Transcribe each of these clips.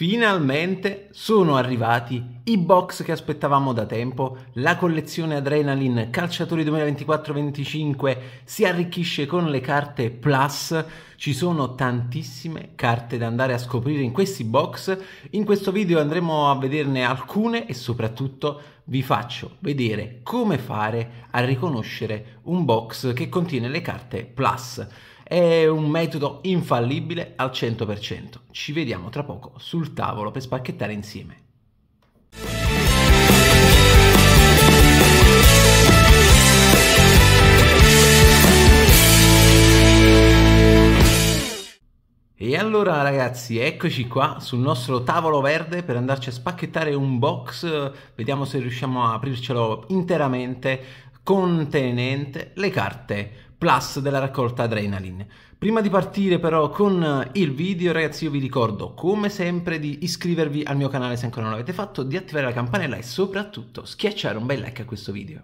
Finalmente sono arrivati i box che aspettavamo da tempo, la collezione Adrenaline Calciatori 2024-25 si arricchisce con le carte Plus, ci sono tantissime carte da andare a scoprire in questi box, in questo video andremo a vederne alcune e soprattutto vi faccio vedere come fare a riconoscere un box che contiene le carte Plus. È un metodo infallibile al 100%. Ci vediamo tra poco sul tavolo per spacchettare insieme. E allora ragazzi, eccoci qua sul nostro tavolo verde per andarci a spacchettare un box, vediamo se riusciamo a aprircelo interamente contenente le carte plus della raccolta Adrenaline. Prima di partire però con eh, il video ragazzi io vi ricordo come sempre di iscrivervi al mio canale se ancora non l'avete fatto, di attivare la campanella e soprattutto schiacciare un bel like a questo video.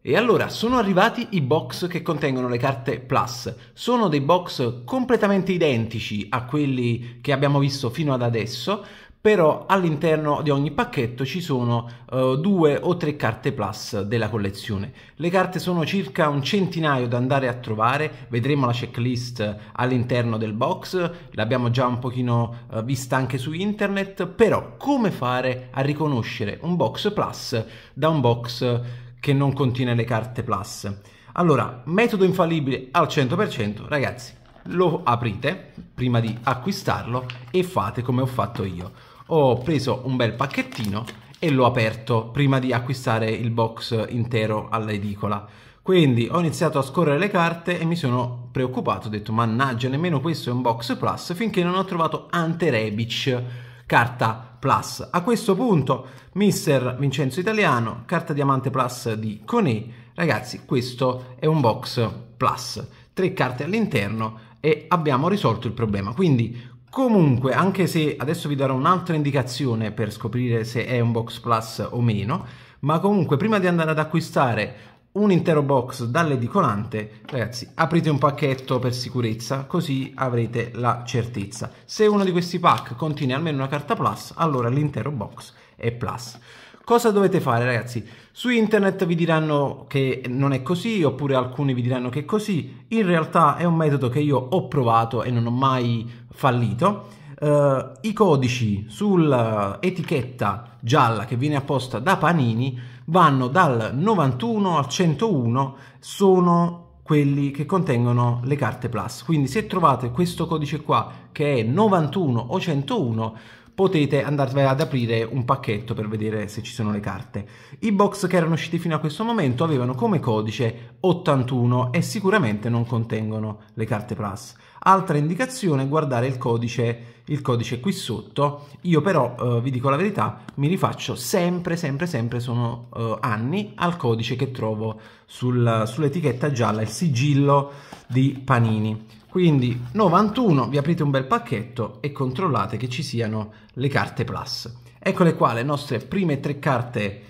E allora sono arrivati i box che contengono le carte Plus. Sono dei box completamente identici a quelli che abbiamo visto fino ad adesso, però all'interno di ogni pacchetto ci sono uh, due o tre carte plus della collezione. Le carte sono circa un centinaio da andare a trovare, vedremo la checklist all'interno del box, l'abbiamo già un pochino uh, vista anche su internet, però come fare a riconoscere un box plus da un box che non contiene le carte plus? Allora, metodo infallibile al 100%, ragazzi, lo aprite prima di acquistarlo e fate come ho fatto io. Ho preso un bel pacchettino e l'ho aperto prima di acquistare il box intero alla edicola. Quindi ho iniziato a scorrere le carte e mi sono preoccupato, ho detto mannaggia nemmeno questo è un box plus finché non ho trovato Ante Rebic carta plus. A questo punto mister Vincenzo Italiano, carta diamante plus di Coné. ragazzi questo è un box plus, tre carte all'interno e abbiamo risolto il problema. Quindi Comunque, anche se adesso vi darò un'altra indicazione per scoprire se è un box plus o meno, ma comunque prima di andare ad acquistare un intero box dall'edicolante, ragazzi, aprite un pacchetto per sicurezza, così avrete la certezza. Se uno di questi pack contiene almeno una carta plus, allora l'intero box è plus. Cosa dovete fare ragazzi? Su internet vi diranno che non è così oppure alcuni vi diranno che è così. In realtà è un metodo che io ho provato e non ho mai fallito. Uh, I codici sull'etichetta gialla che viene apposta da Panini vanno dal 91 al 101, sono quelli che contengono le carte plus. Quindi se trovate questo codice qua che è 91 o 101 potete andare ad aprire un pacchetto per vedere se ci sono le carte. I box che erano usciti fino a questo momento avevano come codice 81 e sicuramente non contengono le carte Plus. Altra indicazione è guardare il codice, il codice qui sotto. Io però, eh, vi dico la verità, mi rifaccio sempre, sempre, sempre, sono eh, anni, al codice che trovo sul, sull'etichetta gialla, il sigillo di Panini. Quindi 91, vi aprite un bel pacchetto e controllate che ci siano le carte plus. Eccole qua le nostre prime tre carte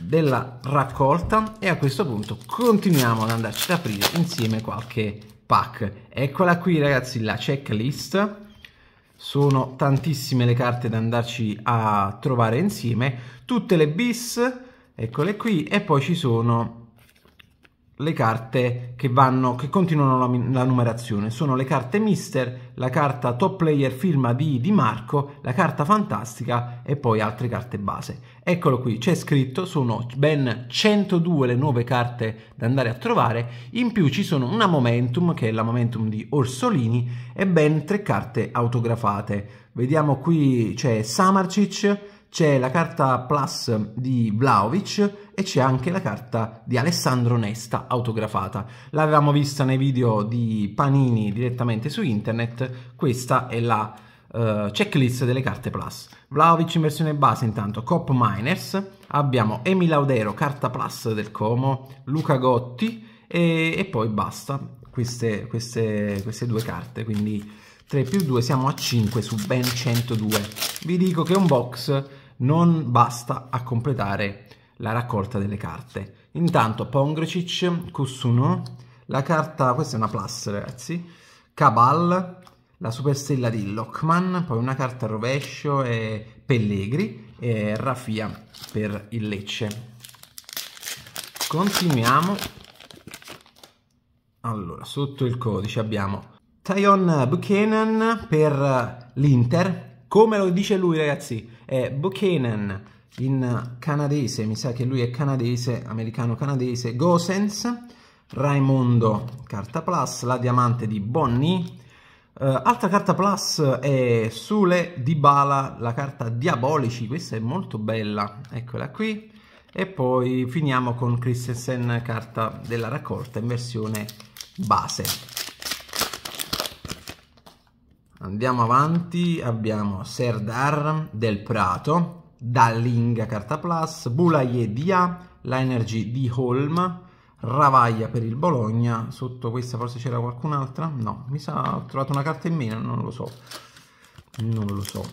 della raccolta e a questo punto continuiamo ad andarci ad aprire insieme qualche pack. Eccola qui ragazzi la checklist, sono tantissime le carte da andarci a trovare insieme, tutte le bis, eccole qui e poi ci sono le carte che, vanno, che continuano la, la, numerazione. Sono le carte Mister, la carta Top Player firma di Di Marco, la carta Fantastica e poi altre carte base. Eccolo qui, c'è scritto, sono ben 102 le nuove carte da andare a trovare, in più ci sono una Momentum, che è la Momentum di Orsolini, e ben tre carte autografate. Vediamo qui c'è Samarcic, c'è la carta Plus di Vlaovic e c'è anche la carta di Alessandro Nesta autografata. L'avevamo vista nei video di Panini direttamente su internet, questa è la uh, checklist delle carte Plus. Vlaovic in versione base intanto, Cop Miners, abbiamo Emil Audero, carta Plus del Como, Luca Gotti e, e poi basta queste, queste, queste due carte, quindi... 3 più 2 siamo a 5 su ben 102 vi dico che un box non basta a completare la raccolta delle carte. Intanto Pongrecic, Kusuno, la carta, questa è una plus ragazzi, Cabal, la superstella di Lockman, poi una carta rovescio e Pellegri e Rafia per il Lecce. Continuiamo. Allora, sotto il codice abbiamo Tyon Buchanan per l'Inter. Come lo dice lui ragazzi, è Buchanan in canadese, mi sa che lui è canadese, americano-canadese, Gosens, Raimondo Carta Plus, la diamante di Bonnie, Uh, altra carta plus è Sule di Bala, la carta Diabolici, questa è molto bella, eccola qui. E poi finiamo con Christensen, carta della raccolta in versione base. Andiamo avanti, abbiamo Serdar del Prato, Dallinga Cartaplas, Bulaye Dia, l'Energy di Holm, Ravaglia per il Bologna, sotto questa forse c'era qualcun'altra? No, mi sa ho trovato una carta in meno, non lo so, non lo so.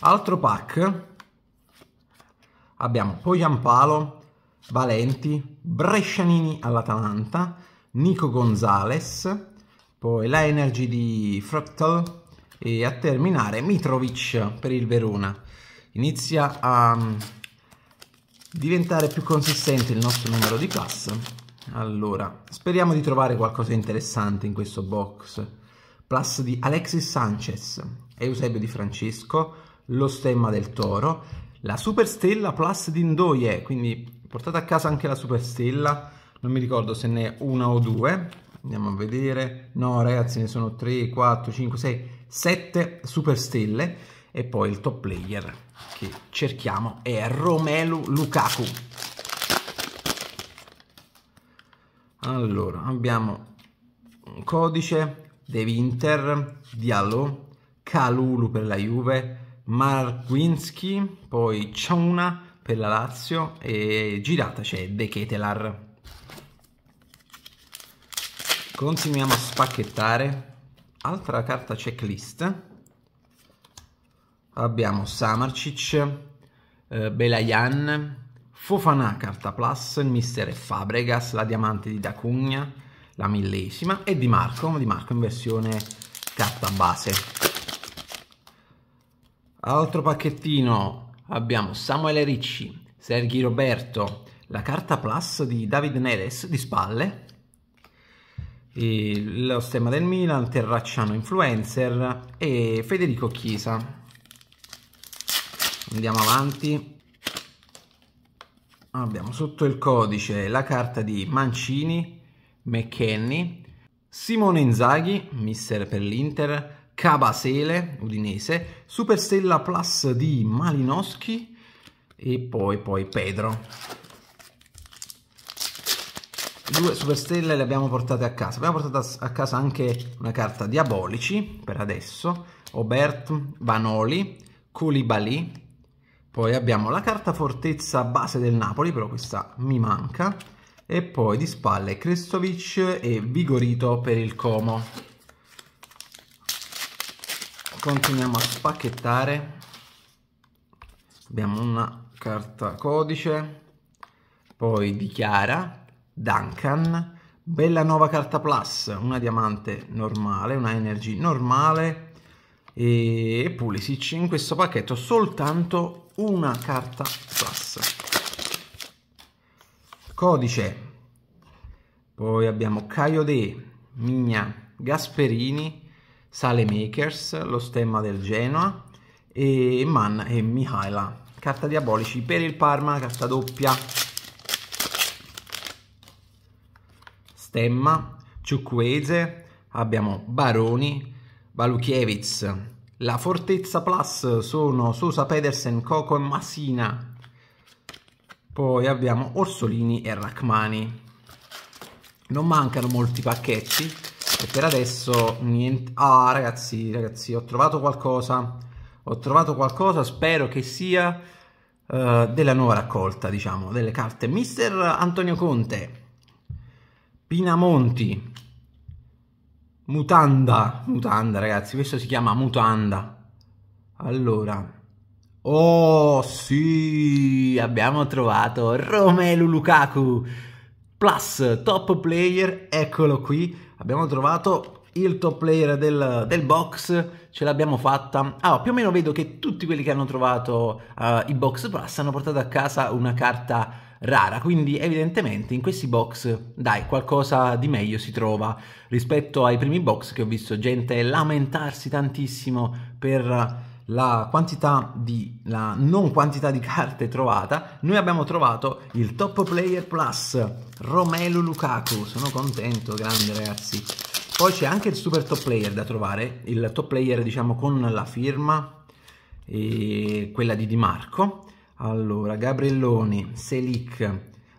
Altro pack, abbiamo Poyampalo, Valenti, Brescianini all'Atalanta, Nico Gonzales, poi la Energy di Fractal e a terminare Mitrovic per il Verona. Inizia a mm, diventare più consistente il nostro numero di classe. Allora, speriamo di trovare qualcosa di interessante in questo box. Plus di Alexis Sanchez, Eusebio Di Francesco, lo stemma del Toro, la Superstella Plus di Ndoye, quindi portate a casa anche la Superstella, non mi ricordo se ne è una o due, Andiamo a vedere. No, ragazzi, ne sono 3, 4, 5, 6, 7 superstelle. E poi il top player che cerchiamo è Romelu Lukaku. Allora, abbiamo un codice De Winter, Diallo, Calulu per la Juve, Markwinski, poi Ciona per la Lazio e girata c'è De Ketelar. Continuiamo a spacchettare. Altra carta checklist. Abbiamo Samarcic, eh, Belayan, Fofana carta plus, il mister Fabregas, la diamante di Dacugna, la millesima e Di Marco, Di Marco in versione carta base. Altro pacchettino abbiamo Samuele Ricci, Sergi Roberto, la carta plus di David Neres di spalle, lo stemma del Milan, Terracciano influencer e Federico Chiesa. Andiamo avanti. Abbiamo sotto il codice la carta di Mancini, McKenny, Simone Inzaghi, mister per l'Inter, Cabasele, Udinese, Superstella Plus di Malinowski e poi, poi Pedro due superstelle le abbiamo portate a casa. Abbiamo portato a casa anche una carta Diabolici, per adesso, Obert, Vanoli, Koulibaly. Poi abbiamo la carta Fortezza base del Napoli, però questa mi manca. E poi di spalle Krestovic e Vigorito per il Como. Continuiamo a spacchettare. Abbiamo una carta codice, poi dichiara Duncan, bella nuova carta plus, una diamante normale, una energy normale e Pulisic in questo pacchetto soltanto una carta plus. Codice. Poi abbiamo Caio De, Migna, Gasperini, Sale Makers, lo stemma del Genoa e Man e Mihaila. Carta diabolici per il Parma, carta doppia Stemma, Ciucquese, abbiamo Baroni, Balukiewicz. La Fortezza Plus sono Sosa, Pedersen, Coco e Massina. Poi abbiamo Orsolini e Rachmani. Non mancano molti pacchetti e per adesso niente... Ah ragazzi, ragazzi, ho trovato qualcosa. Ho trovato qualcosa, spero che sia eh, della nuova raccolta, diciamo, delle carte. Mister Antonio Conte, Pinamonti. Mutanda. Mutanda, ragazzi. Questo si chiama mutanda. Allora. Oh, sì! Abbiamo trovato Romelu Lukaku. Plus, top player. Eccolo qui. Abbiamo trovato il top player del, del box ce l'abbiamo fatta ah, più o meno vedo che tutti quelli che hanno trovato uh, i box plus hanno portato a casa una carta rara, quindi evidentemente in questi box, dai, qualcosa di meglio si trova rispetto ai primi box che ho visto gente lamentarsi tantissimo per la quantità di la non quantità di carte trovata, noi abbiamo trovato il Top Player Plus Romelu Lukaku. Sono contento, grande ragazzi. Poi c'è anche il Super Top Player da trovare, il Top Player diciamo con la firma e quella di Di Marco allora, Gabrielloni, Selic,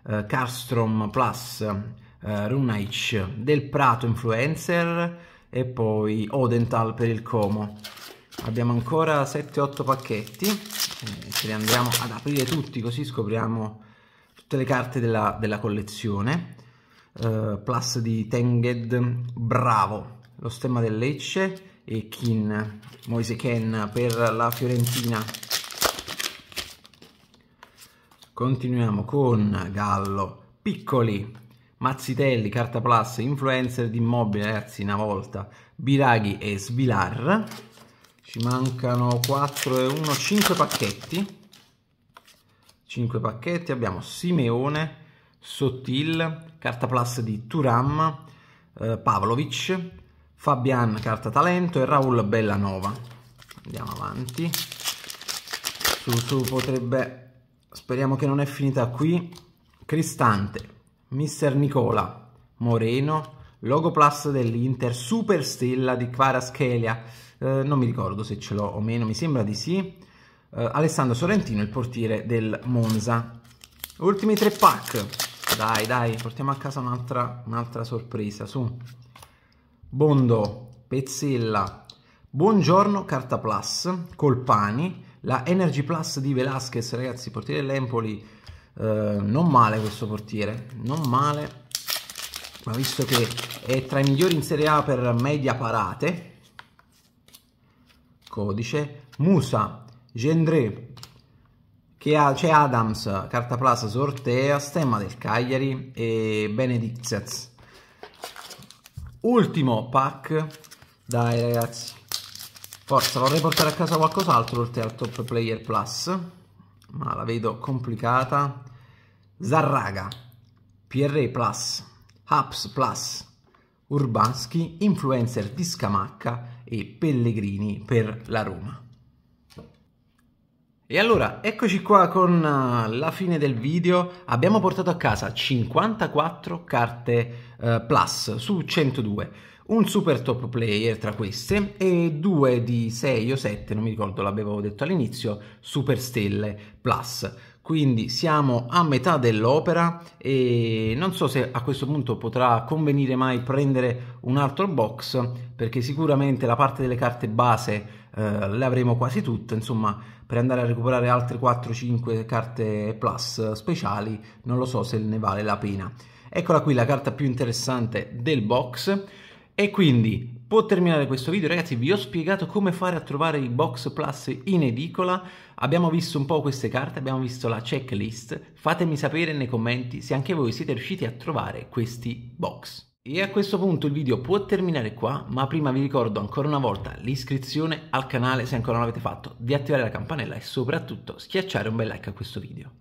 eh, Karstrom Plus, eh, Runaic, Del Prato Influencer e poi Odental per il Como. Abbiamo ancora 7-8 pacchetti, eh, ce li andiamo ad aprire tutti così scopriamo tutte le carte della, della collezione. Eh, plus di Tenged, Bravo, lo stemma del Lecce e Kin, Moise Ken per la Fiorentina Continuiamo con Gallo, Piccoli, Mazzitelli, Carta Plus, influencer di immobile, ragazzi, una volta, Biraghi e Svilar. Ci mancano 4 e 1, 5 pacchetti. 5 pacchetti, abbiamo Simeone, Sottil, Carta Plus di Turam, eh, Pavlovic, Fabian, Carta Talento e Raul Bellanova. Andiamo avanti. Su, su potrebbe speriamo che non è finita qui, Cristante, Mister Nicola, Moreno, Logoplast dell'Inter, Superstella di Kvaraschelia, eh, non mi ricordo se ce l'ho o meno, mi sembra di sì, eh, Alessandro Sorrentino, il portiere del Monza. Ultimi tre pack, dai dai, portiamo a casa un'altra un sorpresa, su. Bondo, Pezzella, Buongiorno, Carta Plus, Colpani, la Energy Plus di Velasquez, ragazzi, portiere dell'Empoli, eh, non male questo portiere, non male, ma visto che è tra i migliori in Serie A per media parate, codice, Musa, Gendré, che ha, Adams, Carta Plaza, Sortea, Stemma del Cagliari e Benedictez. Ultimo pack, dai ragazzi, Forza, vorrei portare a casa qualcos'altro oltre al Top Player Plus, ma la vedo complicata. Zarraga, PRE Plus, Haps Plus, Urbanski, influencer di Scamacca e Pellegrini per la Roma. E allora, eccoci qua con eh, la fine del video. Abbiamo portato a casa 54 carte eh, Plus su 102 un super top player tra queste e due di 6 o 7, non mi ricordo, l'avevo detto all'inizio, super stelle plus. Quindi siamo a metà dell'opera e non so se a questo punto potrà convenire mai prendere un altro box perché sicuramente la parte delle carte base eh, le avremo quasi tutte, insomma per andare a recuperare altre 4-5 carte plus speciali non lo so se ne vale la pena. Eccola qui la carta più interessante del box e quindi, può terminare questo video. Ragazzi, vi ho spiegato come fare a trovare i Box Plus in edicola. Abbiamo visto un po' queste carte, abbiamo visto la checklist. Fatemi sapere nei commenti se anche voi siete riusciti a trovare questi box. E a questo punto il video può terminare qua, ma prima vi ricordo ancora una volta l'iscrizione al canale se ancora non l'avete fatto, di attivare la campanella e soprattutto schiacciare un bel like a questo video.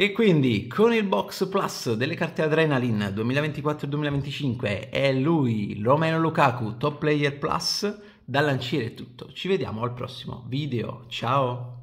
E quindi con il Box Plus delle carte Adrenaline 2024-2025 è lui, Romeo Lukaku, Top Player Plus, da lanciare tutto. Ci vediamo al prossimo video, ciao!